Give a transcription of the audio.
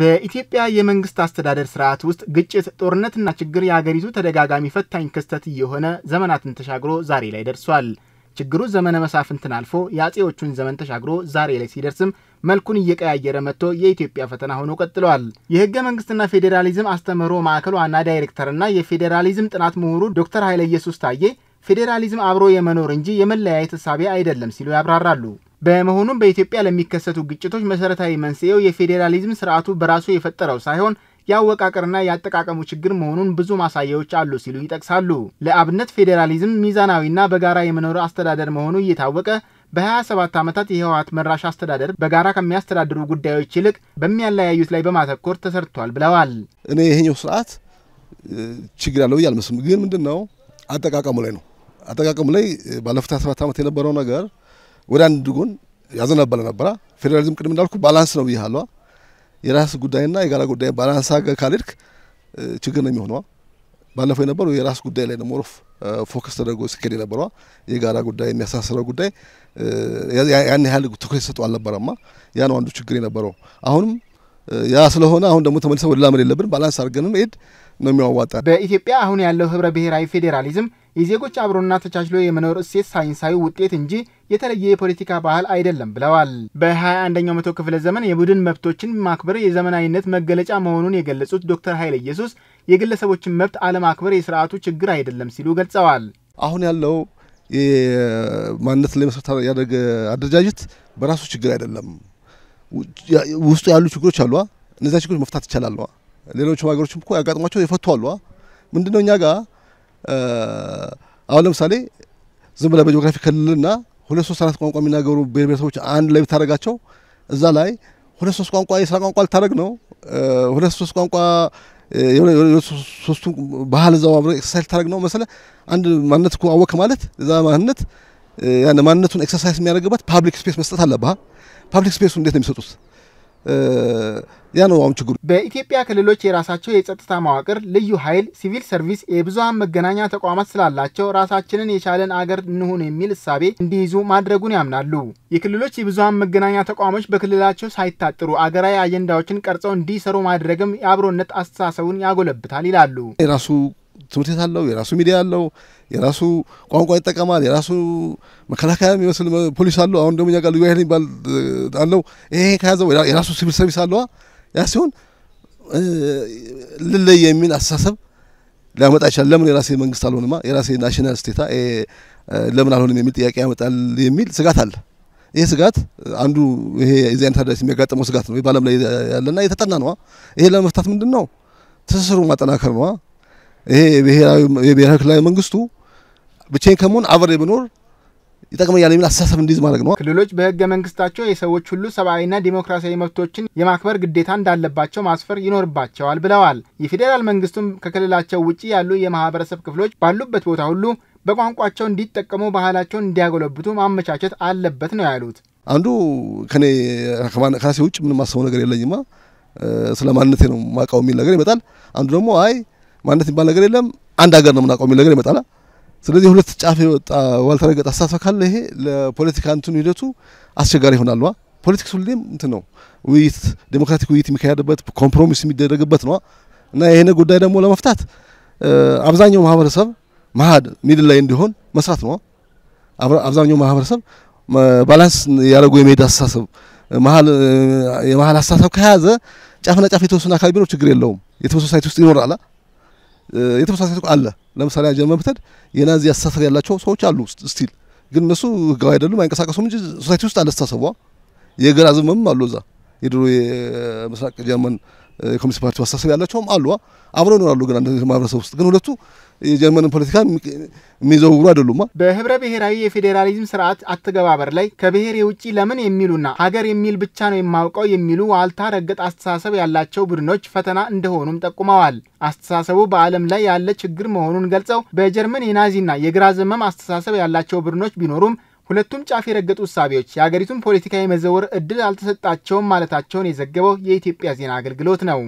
በኢትዮጵያ የመንግስት አስተዳደር ስርዓት ውስጥ ግጭት፣ ጦርነትና ችግር የሀገሪቱ ተደጋጋሚ ፈታኝ ክስተት እየሆነ ዘመናትን ተሻግሮ ዛሬ ላይ ደርሷል። ችግሩ ዘመነ መሳፍንትን አልፎ የአጼዎቹን ዘመን ተሻግሮ ዛሬ ላይ ሲደርስም መልኩን እየቀያየረ መጥቶ የኢትዮጵያ ፈተና ሆኖ ቀጥሏል። የህገ መንግስትና ፌዴራሊዝም አስተምህሮ ማዕከል ዋና ዳይሬክተርና የፌዴራሊዝም ጥናት ምሁሩ ዶክተር ኃይለ ኢየሱስ ታዬ ፌዴራሊዝም አብሮ የመኖር እንጂ የመለያየት እሳቤ አይደለም ሲሉ ያብራራሉ። በመሆኑም በኢትዮጵያ ለሚከሰቱ ግጭቶች መሰረታዊ መንስኤው የፌዴራሊዝም ስርዓቱ በራሱ የፈጠረው ሳይሆን የአወቃቀርና የአጠቃቀሙ ችግር መሆኑን ብዙ ማሳያዎች አሉ ሲሉ ይጠቅሳሉ። ለአብነት ፌዴራሊዝም ሚዛናዊና በጋራ የመኖር አስተዳደር መሆኑ እየታወቀ በ27 ዓመታት የህወሀት መራሽ አስተዳደር በጋራ ከሚያስተዳድሩ ጉዳዮች ይልቅ በሚያለያዩት ላይ በማተኮር ተሰርቷል ብለዋል። እኔ ይሄኛው ስርዓት ችግር አለው አልመስልም፣ ግን ምንድን ነው አጠቃቀሙ ላይ ነው። አጠቃቀሙ ላይ ባለፉት 27 ዓመት የነበረው ነገር ወደ አንድ ጎን ያዘነበለ ነበራ። ፌዴራሊዝም ቅድም እንዳልኩ ባላንስ ነው ብያለዋ። የራስ ጉዳይና የጋራ ጉዳይ ባላንስ አገ ካልሄድክ ችግር ነው የሚሆነዋ። ባለፈው የነበረው የራስ ጉዳይ ላይ ነው ሞሮፍ ፎከስ ተደርጎ ሲካሄድ የነበረዋ። የጋራ ጉዳይ የሚያሳስረው ጉዳይ ያን ያህል ትኩረት ሰጡ አልነበረማ። ያ ነው አንዱ ችግር የነበረው። አሁንም ያ ስለሆነ አሁን ደግሞ ተመልሰው ወደ ላመድ የለብን ባላንስ አድርገንም ሄድ ነው የሚያዋጣ። በኢትዮጵያ አሁን ያለው ህብረ ብሔራዊ ፌዴራሊዝም የዜጎች አብሮና ተቻችሎ የመኖር እሴት ሳይንሳዊ ውጤት እንጂ የተለየ የፖለቲካ ባህል አይደለም ብለዋል። በ21ኛው መቶ ክፍለ ዘመን የቡድን መብቶችን ማክበር የዘመናዊነት መገለጫ መሆኑን የገለጹት ዶክተር ኃይለ ኢየሱስ የግለሰቦችን መብት አለማክበር የስርዓቱ ችግር አይደለም ሲሉ ገልጸዋል። አሁን ያለው ማንነት ላይ መሰረት ያደረገ አደረጃጀት በራሱ ችግር አይደለም። ውስጡ ያሉ ችግሮች አሉ። እነዚያ ችግሮች መፍታት ይቻላል። ሌሎች ሀገሮችም እኮ ያጋጥሟቸው የፈቱ አሉ። ምንድነው እኛ ጋር አሁን ለምሳሌ ዝም ብለህ በጂኦግራፊ ክልልና ሁለት ሶስት አራት ቋንቋ የሚናገሩ ብሔር ብሔረሰቦች አንድ ላይ ብታደረጋቸው እዛ ላይ ሁለት ሶስት ቋንቋ የስራ ቋንቋ ልታደረግ ነው። ሁለት ሶስት ቋንቋ ሶስቱ ባህል እዛው አብረ ኤክሰርሳይዝ ልታደረግ ነው መሰለ አንድ ማንነት እኮ አወቅ ማለት እዛ ማንነት ያን ማንነቱን ኤክሰርሳይዝ የሚያደርግበት ፓብሊክ ስፔስ መስጠት አለብህ። ፓብሊክ ስፔሱ እንዴት ነው የሚሰጡት? ያ ነው አሁን ችግሩ። በኢትዮጵያ ክልሎች የራሳቸው የጸጥታ መዋቅር፣ ልዩ ኃይል፣ ሲቪል ሰርቪስ፣ የብዙሀን መገናኛ ተቋማት ስላላቸው ራሳችንን የቻለን አገር እንሁን የሚል እሳቤ እንዲይዙ ማድረጉን ያምናሉ። የክልሎች የብዙሀን መገናኛ ተቋሞች በክልላቸው ሳይታጥሩ አገራዊ አጀንዳዎችን ቀርጸው እንዲሰሩ ማድረግም የአብሮነት አስተሳሰቡን ያጎለብታል ይላሉ። የራሱ ትምህርት ቤት አለው፣ የራሱ ሚዲያ አለው፣ የራሱ ቋንቋ ይጠቀማል፣ የራሱ መከላከያ የሚመስል ፖሊስ አለው። አሁን ደግሞ እኛ ጋር ልዩ ኃይል የሚባል አለው። ይሄ ከያዘው የራሱ ሲቪል ሰርቪስ አለዋ። ያ ሲሆን ልለይ የሚል አስተሳሰብ ሊያመጣ ይችላል። ለምን የራሴ መንግስት አልሆንማ የራሴ ናሽናል ስቴታ ለምን አልሆንም የሚል ጥያቄ ያመጣል የሚል ስጋት አለ። ይህ ስጋት አንዱ ይሄ የዚህ አይነት አዳስ የሚያጋጥመው ስጋት ነው። በዓለም ላይ ያለና የተጠና ነዋ። ይሄ ለመፍታት ምንድን ነው ትስስሩ ማጠናከር ነዋ። ይሄ የብሔራዊ ክልላዊ መንግስቱ ብቻዬን ከመሆን አብሬ ብኖር ይጠቅመኛል የሚል አስተሳሰብ እንዲዝ ማድረግ ነው። ክልሎች በህገ መንግስታቸው የሰዎች ሁሉ ሰብአዊና ዲሞክራሲያዊ መብቶችን የማክበር ግዴታ እንዳለባቸው ማስፈር ይኖርባቸዋል ብለዋል። የፌዴራል መንግስቱም ከክልላቸው ውጪ ያሉ የማህበረሰብ ክፍሎች ባሉበት ቦታ ሁሉ በቋንቋቸው እንዲጠቀሙ፣ ባህላቸውን እንዲያጎለብቱ ማመቻቸት አለበት ነው ያሉት። አንዱ ከኔ ከራሴ ውጭ ምን ማሰቡ ነገር የለኝማ ስለ ማንነቴ ነው ማቃው የሚል ነገር ይመጣል። አንዱ ደግሞ አይ ማንነት የሚባል ነገር የለም። አንድ ሀገር ነው የምናውቀው የሚል ነገር ይመጣል። ስለዚህ ሁለት ጫፍ የወጣ ዋልተረገጠ አስተሳሰብ ካለ ይሄ ለፖለቲካ እንትኑ ሂደቱ አስቸጋሪ ይሆናል። ፖለቲክስ ሁሌም እንትን ነው፣ ውይይት ዴሞክራቲክ ውይይት የሚካሄድበት ኮምፕሮሚስ የሚደረግበት ነው እና ይሄን ጉዳይ ደግሞ ለመፍታት አብዛኛው ማህበረሰብ መሀል ሚድል ላይ እንዲሆን መስራት ነው። አብዛኛው ማህበረሰብ ባላንስ ያደረጉ የመሄድ አስተሳሰብ የመሀል አስተሳሰብ ከያዘ ጫፍና ጫፍ የተወሰነ አካባቢ ነው ችግር የለውም። የተወሰነ ሳይት ውስጥ ይኖራል። የተመሳሳይ ተቋ አለ። ለምሳሌ አጀንዳ መምተድ የናዚ አስተሳሰብ ያላቸው ሰዎች አሉ ስቲል፣ ግን እነሱ ህጋዊ አይደሉም አይንቀሳቀሱም እንጂ ሶሳይቲ ውስጥ አለ አስተሳሰቧ። የግራ አሉ እዛ የድሮ የምስራቅ ጀርመን የኮሚኒስት ፓርቲ አስተሳሰብ ያላቸውም አሉ፣ አብረው ይኖራሉ። ግን አንድ ማህበረሰብ ውስጥ ግን ሁለቱ የጀርመንን ፖለቲካ የሚዘውሩ አይደሉም። በህብረ ብሔራዊ የፌዴራሊዝም ስርዓት አተገባበር ላይ ከብሔር የውጭ ለምን የሚሉና ሀገር የሚል ብቻ ነው የማውቀው የሚሉ ዋልታ ረገጥ አስተሳሰብ ያላቸው ቡድኖች ፈተና እንደሆኑም ጠቁመዋል። አስተሳሰቡ በዓለም ላይ ያለ ችግር መሆኑን ገልጸው በጀርመን የናዚና የግራ ዘመም አስተሳሰብ ያላቸው ቡድኖች ቢኖሩም ሁለቱም ጫፍ የረገጡ ውሳቤዎች የአገሪቱን ፖለቲካ መዘወር እድል አልተሰጣቸውም ማለታቸውን የዘገበው የኢትዮጵያ ዜና አገልግሎት ነው።